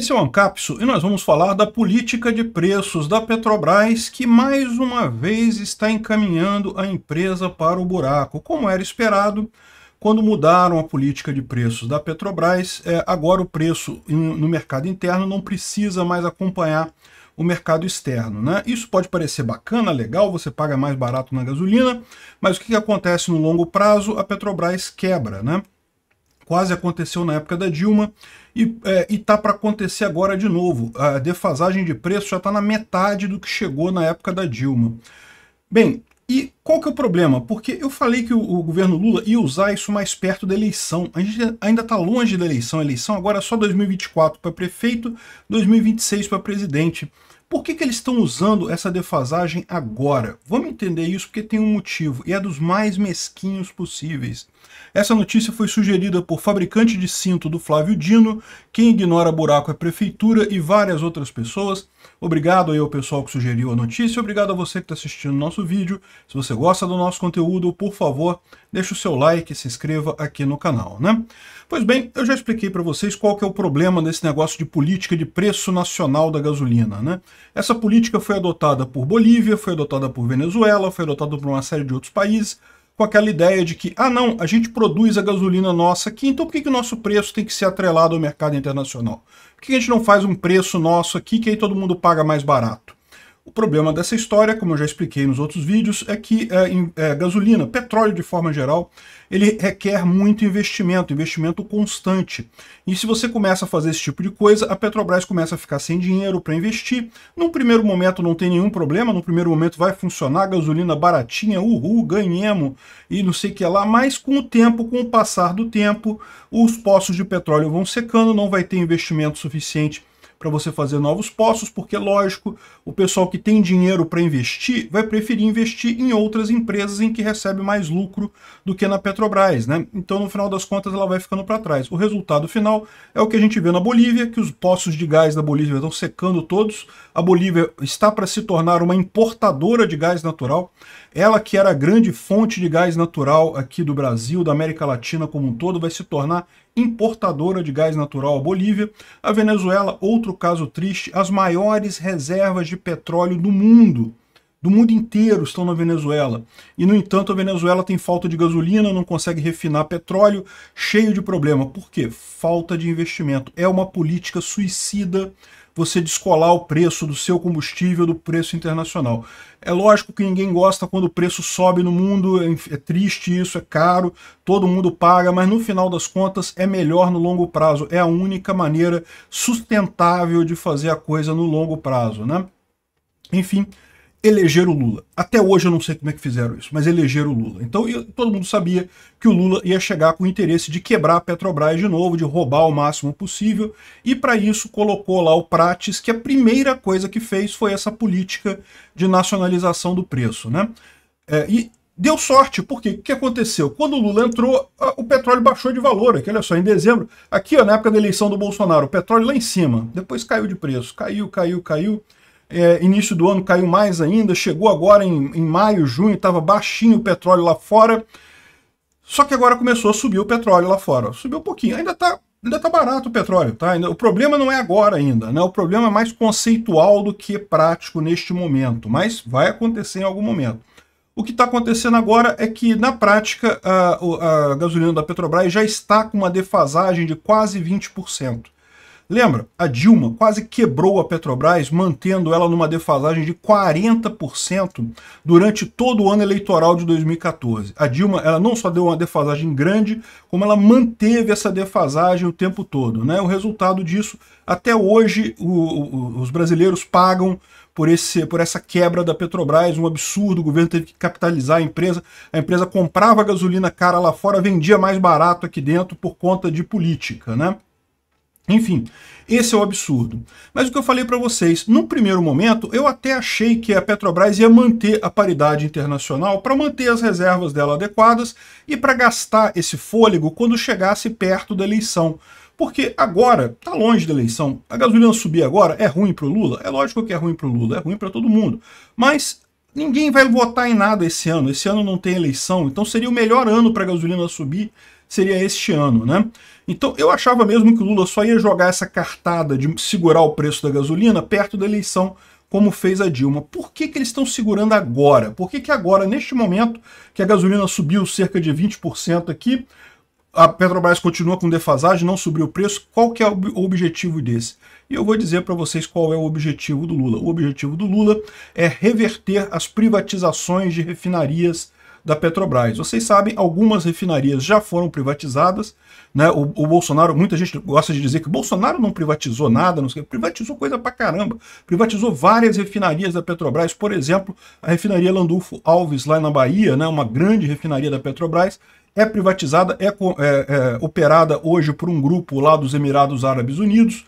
Esse é o Ancapso e nós vamos falar da política de preços da Petrobras, que mais uma vez está encaminhando a empresa para o buraco. Como era esperado, quando mudaram a política de preços da Petrobras, é, agora o preço no mercado interno não precisa mais acompanhar o mercado externo. Né? Isso pode parecer bacana, legal, você paga mais barato na gasolina, mas o que acontece no longo prazo? A Petrobras quebra, né? quase aconteceu na época da Dilma e é, está para acontecer agora de novo. A defasagem de preço já está na metade do que chegou na época da Dilma. Bem, e qual que é o problema? Porque eu falei que o, o governo Lula ia usar isso mais perto da eleição. A gente ainda está longe da eleição. A eleição agora é só 2024 para prefeito, 2026 para presidente. Por que, que eles estão usando essa defasagem agora? Vamos entender isso porque tem um motivo e é dos mais mesquinhos possíveis. Essa notícia foi sugerida por fabricante de cinto do Flávio Dino, quem ignora buraco é prefeitura e várias outras pessoas. Obrigado aí ao pessoal que sugeriu a notícia, obrigado a você que está assistindo o nosso vídeo. Se você gosta do nosso conteúdo, por favor, deixe o seu like e se inscreva aqui no canal, né? Pois bem, eu já expliquei para vocês qual que é o problema desse negócio de política de preço nacional da gasolina, né? Essa política foi adotada por Bolívia, foi adotada por Venezuela, foi adotada por uma série de outros países, com aquela ideia de que, ah não, a gente produz a gasolina nossa aqui, então por que, que o nosso preço tem que ser atrelado ao mercado internacional? Por que, que a gente não faz um preço nosso aqui que aí todo mundo paga mais barato? O problema dessa história, como eu já expliquei nos outros vídeos, é que é, em, é, gasolina, petróleo de forma geral, ele requer muito investimento, investimento constante. E se você começa a fazer esse tipo de coisa, a Petrobras começa a ficar sem dinheiro para investir. Num primeiro momento não tem nenhum problema, no primeiro momento vai funcionar, gasolina baratinha, uhul, ganhemos, e não sei o que lá, mas com o tempo, com o passar do tempo, os poços de petróleo vão secando, não vai ter investimento suficiente para você fazer novos postos, porque, lógico, o pessoal que tem dinheiro para investir vai preferir investir em outras empresas em que recebe mais lucro do que na Petrobras. Né? Então, no final das contas, ela vai ficando para trás. O resultado final é o que a gente vê na Bolívia, que os poços de gás da Bolívia estão secando todos. A Bolívia está para se tornar uma importadora de gás natural. Ela que era a grande fonte de gás natural aqui do Brasil, da América Latina como um todo, vai se tornar importadora de gás natural a Bolívia. A Venezuela, outro caso triste, as maiores reservas de petróleo do mundo do mundo inteiro estão na Venezuela. E, no entanto, a Venezuela tem falta de gasolina, não consegue refinar petróleo, cheio de problema. Por quê? Falta de investimento. É uma política suicida você descolar o preço do seu combustível do preço internacional. É lógico que ninguém gosta quando o preço sobe no mundo, é triste isso, é caro, todo mundo paga, mas no final das contas é melhor no longo prazo. É a única maneira sustentável de fazer a coisa no longo prazo, né? Enfim, eleger o Lula. Até hoje eu não sei como é que fizeram isso, mas elegeram o Lula. Então eu, todo mundo sabia que o Lula ia chegar com o interesse de quebrar a Petrobras de novo, de roubar o máximo possível, e para isso colocou lá o Prates, que a primeira coisa que fez foi essa política de nacionalização do preço. Né? É, e deu sorte, porque o que aconteceu? Quando o Lula entrou, o petróleo baixou de valor. Aqui, olha só, em dezembro, aqui ó, na época da eleição do Bolsonaro, o petróleo lá em cima, depois caiu de preço, caiu, caiu, caiu é, início do ano caiu mais ainda, chegou agora em, em maio, junho, estava baixinho o petróleo lá fora. Só que agora começou a subir o petróleo lá fora. Subiu um pouquinho, ainda está ainda tá barato o petróleo, tá? O problema não é agora ainda, né? O problema é mais conceitual do que prático neste momento, mas vai acontecer em algum momento. O que está acontecendo agora é que, na prática, a, a gasolina da Petrobras já está com uma defasagem de quase 20%. Lembra? A Dilma quase quebrou a Petrobras, mantendo ela numa defasagem de 40% durante todo o ano eleitoral de 2014. A Dilma, ela não só deu uma defasagem grande, como ela manteve essa defasagem o tempo todo, né? O resultado disso, até hoje, o, o, os brasileiros pagam por, esse, por essa quebra da Petrobras, um absurdo, o governo teve que capitalizar a empresa, a empresa comprava gasolina cara lá fora, vendia mais barato aqui dentro por conta de política, né? Enfim, esse é o absurdo. Mas o que eu falei para vocês, num primeiro momento, eu até achei que a Petrobras ia manter a paridade internacional para manter as reservas dela adequadas e para gastar esse fôlego quando chegasse perto da eleição. Porque agora está longe da eleição. A gasolina subir agora é ruim para o Lula? É lógico que é ruim para o Lula, é ruim para todo mundo. Mas ninguém vai votar em nada esse ano. Esse ano não tem eleição, então seria o melhor ano para a gasolina subir, seria este ano, né? Então eu achava mesmo que o Lula só ia jogar essa cartada de segurar o preço da gasolina perto da eleição, como fez a Dilma. Por que, que eles estão segurando agora? Por que, que agora, neste momento, que a gasolina subiu cerca de 20% aqui, a Petrobras continua com defasagem, não subiu o preço, qual que é o objetivo desse? E eu vou dizer para vocês qual é o objetivo do Lula. O objetivo do Lula é reverter as privatizações de refinarias da Petrobras. Vocês sabem, algumas refinarias já foram privatizadas, né? O, o Bolsonaro, muita gente gosta de dizer que o Bolsonaro não privatizou nada, não sei, privatizou coisa pra caramba. Privatizou várias refinarias da Petrobras, por exemplo, a refinaria Landulfo Alves lá na Bahia, né? Uma grande refinaria da Petrobras, é privatizada, é, é, é operada hoje por um grupo lá dos Emirados Árabes Unidos.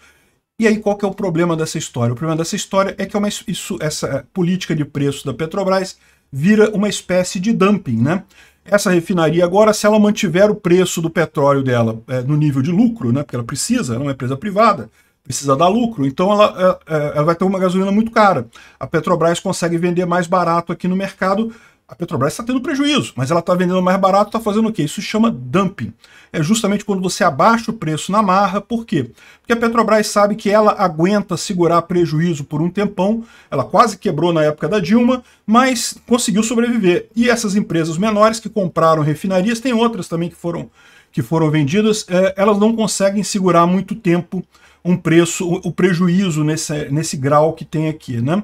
E aí qual que é o problema dessa história? O problema dessa história é que é uma, isso, essa é, política de preço da Petrobras vira uma espécie de dumping, né? Essa refinaria agora, se ela mantiver o preço do petróleo dela é, no nível de lucro, né, porque ela precisa, ela é uma empresa privada, precisa dar lucro, então ela, é, é ela vai ter uma gasolina muito cara. A Petrobras consegue vender mais barato aqui no mercado a Petrobras está tendo prejuízo, mas ela está vendendo mais barato, está fazendo o quê? Isso se chama dumping. É justamente quando você abaixa o preço na marra, por quê? Porque a Petrobras sabe que ela aguenta segurar prejuízo por um tempão, ela quase quebrou na época da Dilma, mas conseguiu sobreviver. E essas empresas menores que compraram refinarias, tem outras também que foram, que foram vendidas, é, elas não conseguem segurar muito tempo um preço, o prejuízo nesse, nesse grau que tem aqui, né?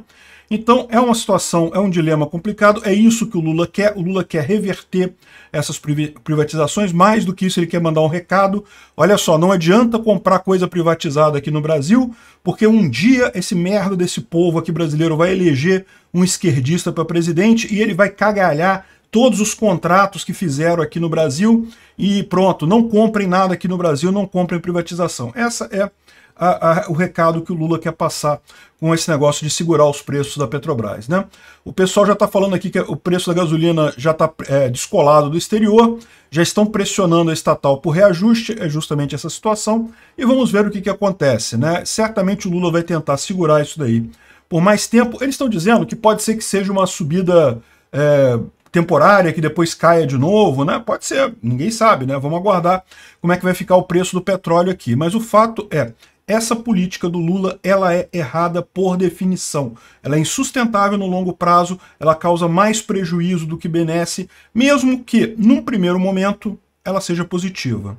Então é uma situação, é um dilema complicado, é isso que o Lula quer. O Lula quer reverter essas privatizações, mais do que isso, ele quer mandar um recado. Olha só, não adianta comprar coisa privatizada aqui no Brasil, porque um dia esse merda desse povo aqui brasileiro vai eleger um esquerdista para presidente e ele vai cagalhar todos os contratos que fizeram aqui no Brasil e pronto, não comprem nada aqui no Brasil, não comprem privatização. Essa é a, a, o recado que o Lula quer passar com esse negócio de segurar os preços da Petrobras. Né? O pessoal já está falando aqui que o preço da gasolina já está é, descolado do exterior, já estão pressionando a estatal por reajuste, é justamente essa situação, e vamos ver o que, que acontece. Né? Certamente o Lula vai tentar segurar isso daí por mais tempo. Eles estão dizendo que pode ser que seja uma subida é, temporária que depois caia de novo, né? Pode ser, ninguém sabe, né? Vamos aguardar como é que vai ficar o preço do petróleo aqui. Mas o fato é, essa política do Lula ela é errada por definição. Ela é insustentável no longo prazo, ela causa mais prejuízo do que benesse, mesmo que, num primeiro momento, ela seja positiva.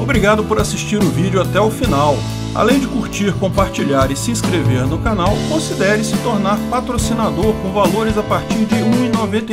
Obrigado por assistir o vídeo até o final. Além de curtir, compartilhar e se inscrever no canal, considere se tornar patrocinador com valores a partir de R$ 1,99